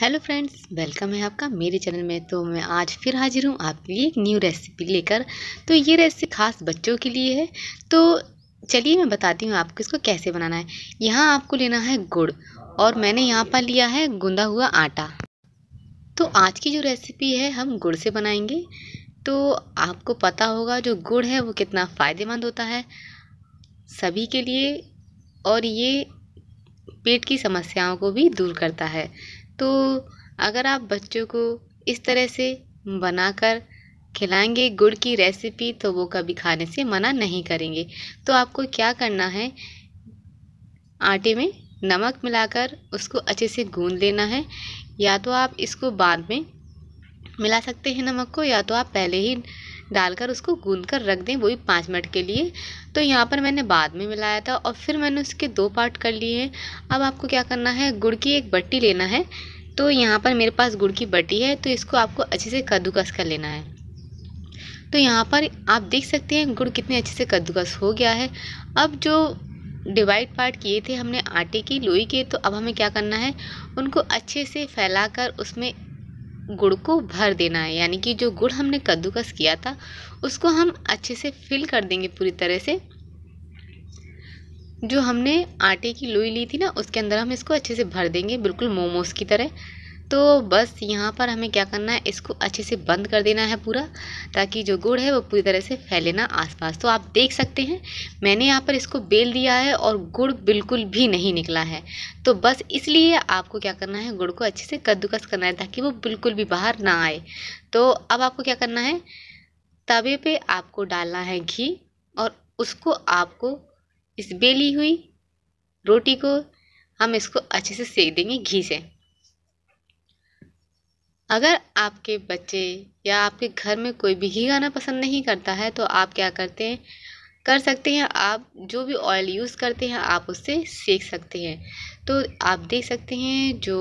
hello friends welcome है आपका मेरे चैनल में तो मैं आज फिर हाजिर हूँ आपके लिए एक न्यू रेसिपी लेकर तो ये रेसिपी खास बच्चों के लिए है तो चलिए मैं बताती हूँ आपको इसको कैसे बनाना है यहाँ आपको लेना है गुड़ और मैंने यहाँ पर लिया है गूँधा हुआ आटा तो आज की जो रेसिपी है हम गुड़ से बनाएंगे तो आपको पता होगा जो गुड़ है वो कितना फ़ायदेमंद होता है सभी के लिए और ये पेट की समस्याओं को भी दूर करता है तो अगर आप बच्चों को इस तरह से बनाकर खिलाएंगे गुड़ की रेसिपी तो वो कभी खाने से मना नहीं करेंगे तो आपको क्या करना है आटे में नमक मिलाकर उसको अच्छे से गूंद लेना है या तो आप इसको बाद में मिला सकते हैं नमक को या तो आप पहले ही डालकर उसको गूंद कर रख दें वो भी पाँच मिनट के लिए तो यहाँ पर मैंने बाद में मिलाया था और फिर मैंने उसके दो पार्ट कर लिए हैं अब आपको क्या करना है गुड़ की एक बट्टी लेना है तो यहाँ पर मेरे पास गुड़ की बट्टी है तो इसको आपको अच्छे से कद्दूकस कर लेना है तो यहाँ पर आप देख सकते हैं गुड़ कितने अच्छे से कद्दूकस हो गया है अब जो डिवाइड पार्ट किए थे हमने आटे की लोई के तो अब हमें क्या करना है उनको अच्छे से फैलाकर उसमें गुड़ को भर देना है यानी कि जो गुड़ हमने कद्दूकस किया था उसको हम अच्छे से फिल कर देंगे पूरी तरह से जो हमने आटे की लोई ली थी ना उसके अंदर हम इसको अच्छे से भर देंगे बिल्कुल मोमोज की तरह तो बस यहाँ पर हमें क्या करना है इसको अच्छे से बंद कर देना है पूरा ताकि जो गुड़ है वो पूरी तरह से फैले ना आसपास तो आप देख सकते हैं मैंने यहाँ पर इसको बेल दिया है और गुड़ बिल्कुल भी नहीं निकला है तो बस इसलिए आपको क्या करना है गुड़ को अच्छे से कद्दूकस करना है ताकि वो बिल्कुल भी बाहर ना आए तो अब आपको क्या करना है तवे पर आपको डालना है घी और उसको आपको इस बेली हुई रोटी को हम इसको अच्छे से सेक देंगे घी से अगर आपके बच्चे या आपके घर में कोई भी घी खाना पसंद नहीं करता है तो आप क्या करते हैं कर सकते हैं आप जो भी ऑयल यूज़ करते हैं आप उससे सेक सकते हैं तो आप देख सकते हैं जो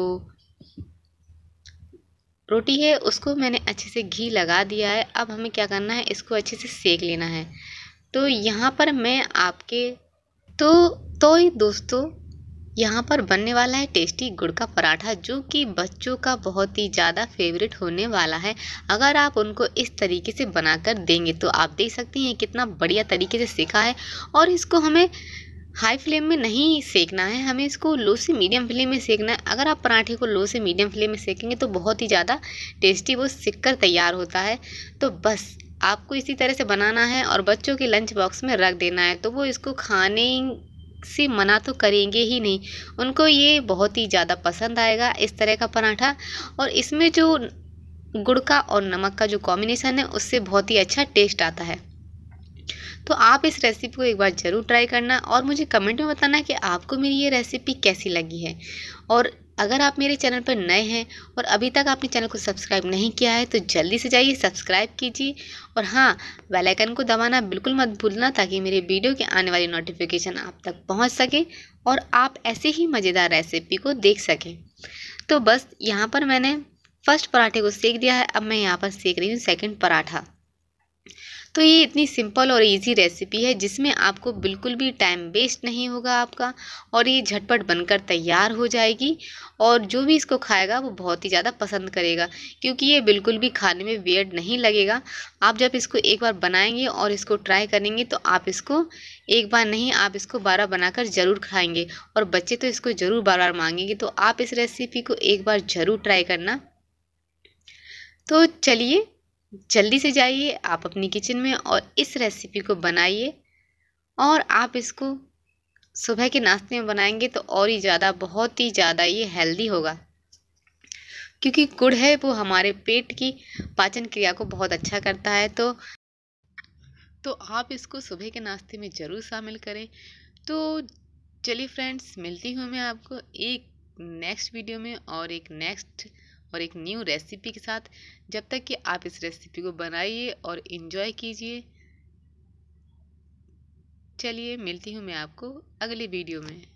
रोटी है उसको मैंने अच्छे से घी लगा दिया है अब हमें क्या करना है इसको अच्छे से सेक लेना है तो यहाँ पर मैं आपके तो तो ही दोस्तों यहाँ पर बनने वाला है टेस्टी गुड़ का पराठा जो कि बच्चों का बहुत ही ज़्यादा फेवरेट होने वाला है अगर आप उनको इस तरीके से बनाकर देंगे तो आप देख सकते हैं कितना बढ़िया तरीके से सीखा है और इसको हमें हाई फ्लेम में नहीं सेकना है हमें इसको लो से मीडियम फ्लेम में सेकना है अगर आप पराठे को लो से मीडियम फ्लेम में सेकेंगे तो बहुत ही ज़्यादा टेस्टी वो सीख कर तैयार होता है तो बस आपको इसी तरह से बनाना है और बच्चों के लंच बॉक्स में रख देना है तो वो इसको खाने से मना तो करेंगे ही नहीं उनको ये बहुत ही ज़्यादा पसंद आएगा इस तरह का पराठा और इसमें जो गुड़ का और नमक का जो कॉम्बिनेशन है उससे बहुत ही अच्छा टेस्ट आता है तो आप इस रेसिपी को एक बार ज़रूर ट्राई करना और मुझे कमेंट में बताना कि आपको मेरी ये रेसिपी कैसी लगी है और अगर आप मेरे चैनल पर नए हैं और अभी तक आपने चैनल को सब्सक्राइब नहीं किया है तो जल्दी से जाइए सब्सक्राइब कीजिए और हाँ बेल आइकन को दबाना बिल्कुल मत भूलना ताकि मेरे वीडियो के आने वाली नोटिफिकेशन आप तक पहुंच सके और आप ऐसे ही मज़ेदार रेसिपी को देख सकें तो बस यहाँ पर मैंने फर्स्ट पराठे को सेक दिया है अब मैं यहाँ पर सेक रही हूँ सेकेंड पराठा तो ये इतनी सिंपल और इजी रेसिपी है जिसमें आपको बिल्कुल भी टाइम वेस्ट नहीं होगा आपका और ये झटपट बनकर तैयार हो जाएगी और जो भी इसको खाएगा वो बहुत ही ज़्यादा पसंद करेगा क्योंकि ये बिल्कुल भी खाने में वियर्ड नहीं लगेगा आप जब इसको एक बार बनाएंगे और इसको ट्राई करेंगे तो आप इसको एक बार नहीं आप इसको बना बनाकर ज़रूर खाएंगे और बच्चे तो इसको ज़रूर बार बार मांगेंगे तो आप इस रेसिपी को एक बार ज़रूर ट्राई करना तो चलिए जल्दी से जाइए आप अपनी किचन में और इस रेसिपी को बनाइए और आप इसको सुबह के नाश्ते में बनाएंगे तो और ही ज़्यादा बहुत ही ज़्यादा ये हेल्दी होगा क्योंकि गुड़ है वो हमारे पेट की पाचन क्रिया को बहुत अच्छा करता है तो तो आप इसको सुबह के नाश्ते में ज़रूर शामिल करें तो चलिए फ्रेंड्स मिलती हूँ मैं आपको एक नेक्स्ट वीडियो में और एक नेक्स्ट और एक न्यू रेसिपी के साथ जब तक कि आप इस रेसिपी को बनाइए और इन्जॉय कीजिए चलिए मिलती हूँ मैं आपको अगली वीडियो में